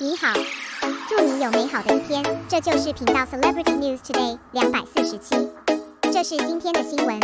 你好，祝你有美好的一天。这就是频道 Celebrity News Today 两百四十七，这是今天的新闻。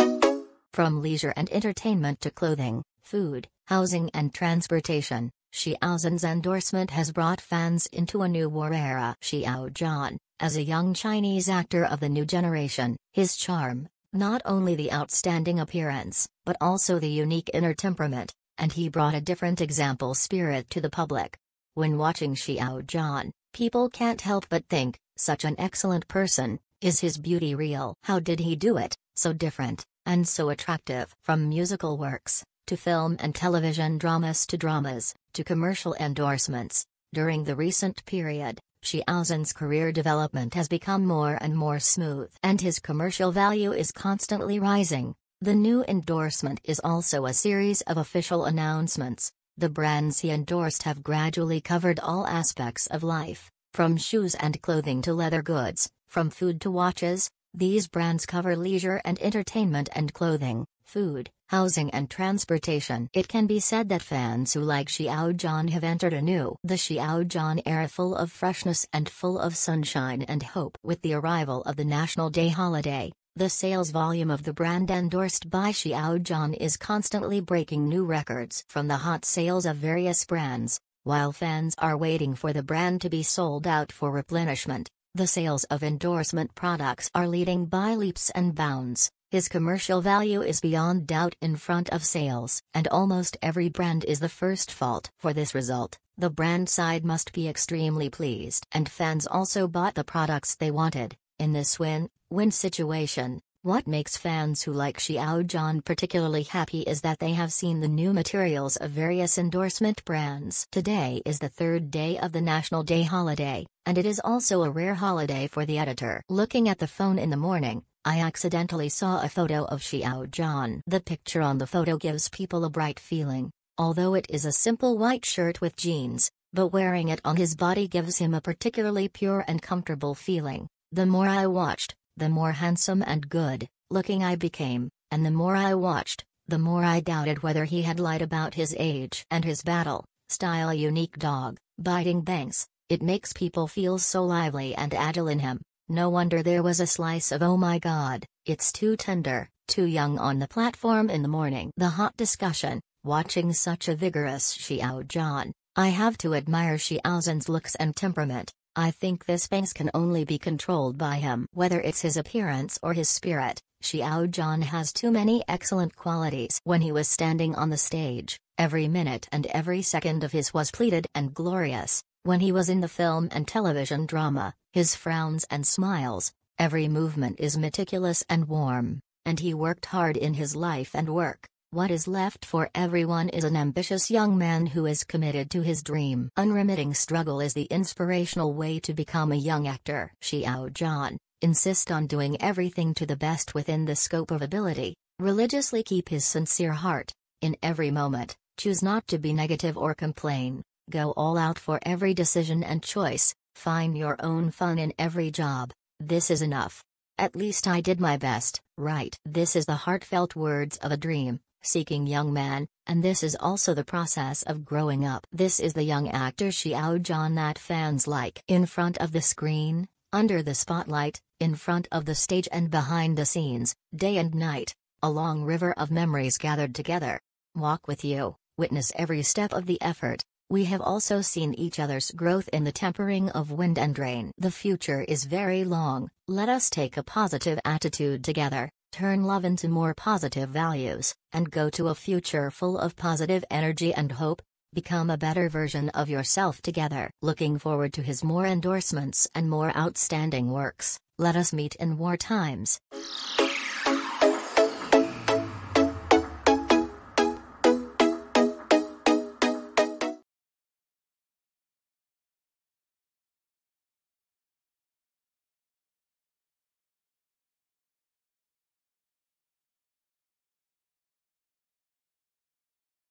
From leisure and entertainment to clothing, food, housing and transportation, Xiaozhen's endorsement has brought fans into a new war era. Xiao as a young Chinese actor of the new generation, his charm, not only the outstanding appearance, but also the unique inner temperament, and he brought a different example spirit to the public. When watching Xiao Zhan, people can't help but think, such an excellent person, is his beauty real? How did he do it, so different, and so attractive? From musical works, to film and television dramas to dramas, to commercial endorsements, during the recent period, Xiao Zhan's career development has become more and more smooth and his commercial value is constantly rising. The new endorsement is also a series of official announcements, the brands he endorsed have gradually covered all aspects of life, from shoes and clothing to leather goods, from food to watches. These brands cover leisure and entertainment and clothing, food, housing and transportation. It can be said that fans who like Xiaojian have entered anew the Xiaojian era full of freshness and full of sunshine and hope with the arrival of the National Day holiday. The sales volume of the brand endorsed by Xiaojian is constantly breaking new records from the hot sales of various brands. While fans are waiting for the brand to be sold out for replenishment, the sales of endorsement products are leading by leaps and bounds. His commercial value is beyond doubt in front of sales, and almost every brand is the first fault for this result. The brand side must be extremely pleased, and fans also bought the products they wanted. In this win-win situation, what makes fans who like Xiao Zhan particularly happy is that they have seen the new materials of various endorsement brands. Today is the third day of the National Day holiday, and it is also a rare holiday for the editor. Looking at the phone in the morning, I accidentally saw a photo of Xiao Zhan. The picture on the photo gives people a bright feeling, although it is a simple white shirt with jeans, but wearing it on his body gives him a particularly pure and comfortable feeling. The more I watched, the more handsome and good looking I became, and the more I watched, the more I doubted whether he had lied about his age and his battle style unique dog, biting banks. it makes people feel so lively and agile in him. No wonder there was a slice of oh my god, it's too tender, too young on the platform in the morning. The hot discussion, watching such a vigorous Xiao John, I have to admire Xiao Zhen's looks and temperament, I think this face can only be controlled by him. Whether it's his appearance or his spirit, Xiao John has too many excellent qualities. When he was standing on the stage, every minute and every second of his was pleated and glorious. When he was in the film and television drama, his frowns and smiles, every movement is meticulous and warm, and he worked hard in his life and work. What is left for everyone is an ambitious young man who is committed to his dream. Unremitting struggle is the inspirational way to become a young actor. Xiao John, insist on doing everything to the best within the scope of ability, religiously keep his sincere heart, in every moment, choose not to be negative or complain, go all out for every decision and choice, find your own fun in every job, this is enough. At least I did my best, right? This is the heartfelt words of a dream seeking young man, and this is also the process of growing up. This is the young actor Xiao John that fans like. In front of the screen, under the spotlight, in front of the stage and behind the scenes, day and night, a long river of memories gathered together. Walk with you, witness every step of the effort. We have also seen each other's growth in the tempering of wind and rain. The future is very long, let us take a positive attitude together turn love into more positive values, and go to a future full of positive energy and hope, become a better version of yourself together. Looking forward to his more endorsements and more outstanding works. Let us meet in war times.